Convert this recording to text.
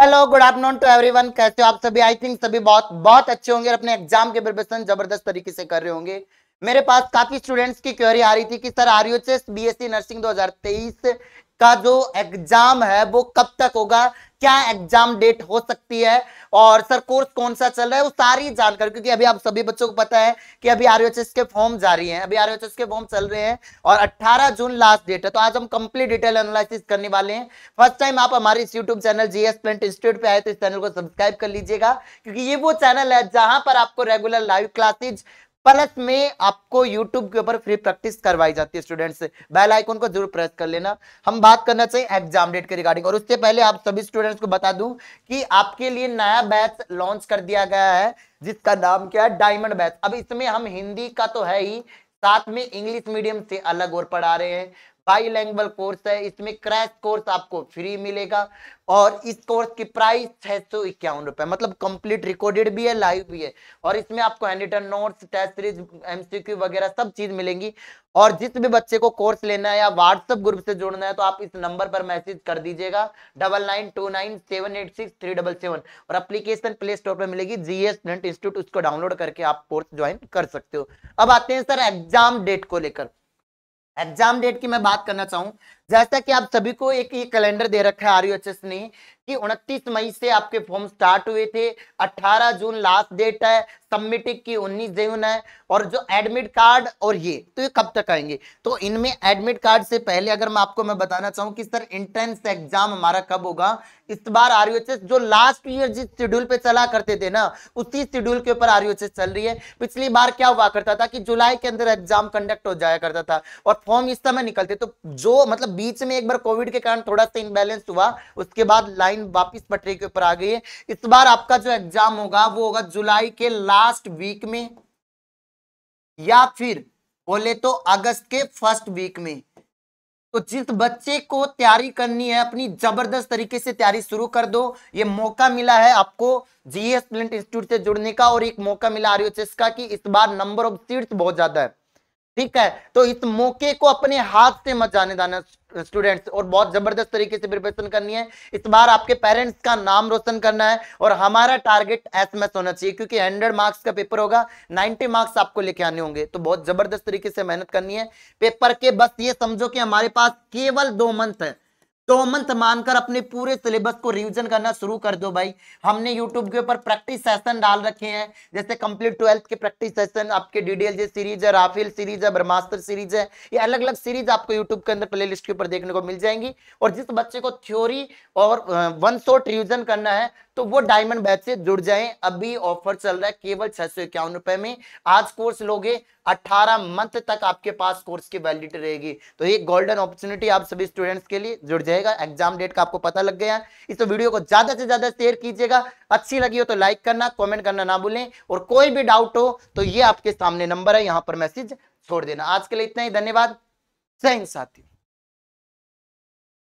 hello good afternoon to everyone कैसे हो आप सभी आई थिंक सभी बहुत बहुत अच्छे होंगे और अपने एग्जाम के प्रिपरेशन जबरदस्त तरीके से कर रहे होंगे मेरे पास काफी स्टूडेंट्स की क्वेरी आ रही थी कि sir R U H S B S C nursing 2023 का जो एग्जाम है वो कब तक होगा क्या एग्जाम डेट हो सकती है और सर कोर्स कौन सा चल रहा है वो सारी जानकारी क्योंकि अभी आप सभी बच्चों को पता है कि अभी आर के फॉर्म जारी है अभी आर के फॉर्म चल रहे हैं और 18 जून लास्ट डेट है तो आज हम कंप्लीट डिटेल एनालिसिस करने वाले हैं फर्स्ट टाइम आप हमारे इस YouTube channel GS planet institute पे आए तो इस चैनल को सब्सक्राइब कर लीजिएगा क्योंकि ये वो चैनल है जहां पर आपको रेगुलर लाइव क्लासेज प्लस में आपको यूट्यूब के ऊपर फ्री प्रैक्टिस करवाई जाती है से बेल आइकन को जरूर प्रेस कर लेना हम बात करना चाहिए एग्जाम डेट के रिगार्डिंग और उससे पहले आप सभी स्टूडेंट्स को बता दूं कि आपके लिए नया बैच लॉन्च कर दिया गया है जिसका नाम क्या है डायमंड बैच अब इसमें हम हिंदी का तो है ही साथ में इंग्लिश मीडियम से अलग और पढ़ा रहे हैं हाई लेवल कोर्स है इसमें क्रैश कोर्स आपको फ्री मिलेगा और इस कोर्स की प्राइस छह सौ इक्यावन रुपए मतलब कंप्लीट रिकॉर्डेड भी है लाइव भी है और इसमें आपको hand notes test series MCQ वगैरह सब चीज मिलेंगी और जिस भी बच्चे को कोर्स लेना है या व्हाट्सएप ग्रुप से जुड़ना है तो आप इस नंबर पर मैसेज कर दीजिएगा double nine two nine seven eight six three double seven और अप्लीकेशन प्ले स्टोर पर मिलेगी जीएस इंस्टीट्यूट उसको डाउनलोड करके आप कोर्स ज्वाइन कर सकते हो अब आते हैं सर एग्जाम डेट को लेकर एग्जाम डेट की मैं बात करना चाहूँ जैसा कि आप सभी को एक ये कैलेंडर दे रखा है आर ने कि 29 मई से आपके फॉर्म स्टार्ट हुए थे 18 जून लास्ट डेट है सबमिटिंग की 19 जून है और जो एडमिट कार्ड और ये तो ये कब तक आएंगे तो इनमें एडमिट कार्ड से पहले अगर मैं आपको मैं बताना चाहूँ कि सर एंट्रेंस एग्जाम हमारा कब होगा इस बार आर जो लास्ट ईयर जिस शेड्यूल पे चला करते थे ना उसी शेड्यूल के ऊपर आर चल रही है पिछली बार क्या हुआ करता था कि जुलाई के अंदर एग्जाम कंडक्ट हो जाया करता था और फॉर्म इस समय निकलते तो जो मतलब बीच में एक बार कोविड के कारण थोड़ा सा इनबैलेंस हुआ उसके बाद लाइन वापिस पटरी के ऊपर आ गई है इस बार आपका जो एग्जाम होगा वो होगा जुलाई के लास्ट वीक में या फिर बोले तो अगस्त के फर्स्ट वीक में तो जिस बच्चे को तैयारी करनी है अपनी जबरदस्त तरीके से तैयारी शुरू कर दो ये मौका मिला है आपको जीएस इंस्टीट्यूट e से जुड़ने का और एक मौका मिला आर e का कि इस बार नंबर ऑफ सीट्स बहुत ज्यादा है ठीक है तो इस मौके को अपने हाथ से मत जाने दाना स्टूडेंट्स और बहुत जबरदस्त तरीके से प्रिपरेशन करनी है इस बार आपके पेरेंट्स का नाम रोशन करना है और हमारा टारगेट एसएमएस होना चाहिए क्योंकि 100 मार्क्स का पेपर होगा 90 मार्क्स आपको लेके आने होंगे तो बहुत जबरदस्त तरीके से मेहनत करनी है पेपर के बस ये समझो कि हमारे पास केवल दो मंथ है दो तो मंथ मानकर अपने पूरे सिलेबस को रिविजन करना शुरू कर दो भाई हमने यूट्यूब के ऊपर प्रैक्टिस सेशन डाल रखे हैं जैसे कंप्लीट ट्वेल्थ के प्रैक्टिस सेशन आपके डीडीएल सीरीज है राफेल सीरीज है ब्रह्मास्त्र सीरीज है ये अलग अलग सीरीज आपको यूट्यूब के अंदर प्ले के ऊपर देखने को मिल जाएंगी और जिस बच्चे को थ्योरी और वन शॉट रिविजन करना है तो वो डायमंड बैच से जुड़ जाए अभी ऑफर चल रहा है केवल छह रुपए में आज कोर्स लोगे 18 मंथ तक आपके पास कोर्स की वैलिडिटी रहेगी तो ये गोल्डन अपॉर्चुनिटी आप सभी स्टूडेंट्स के लिए जुड़ जाए रहेगा एग्जाम डेट का आपको पता लग गया इस तो वीडियो को ज्यादा से ज्यादा शेयर कीजिएगा अच्छी लगी हो तो लाइक करना कॉमेंट करना ना भूलें और कोई भी डाउट हो तो ये आपके सामने नंबर है यहाँ पर मैसेज छोड़ देना आज के लिए इतना ही धन्यवाद जय हिंद साथियों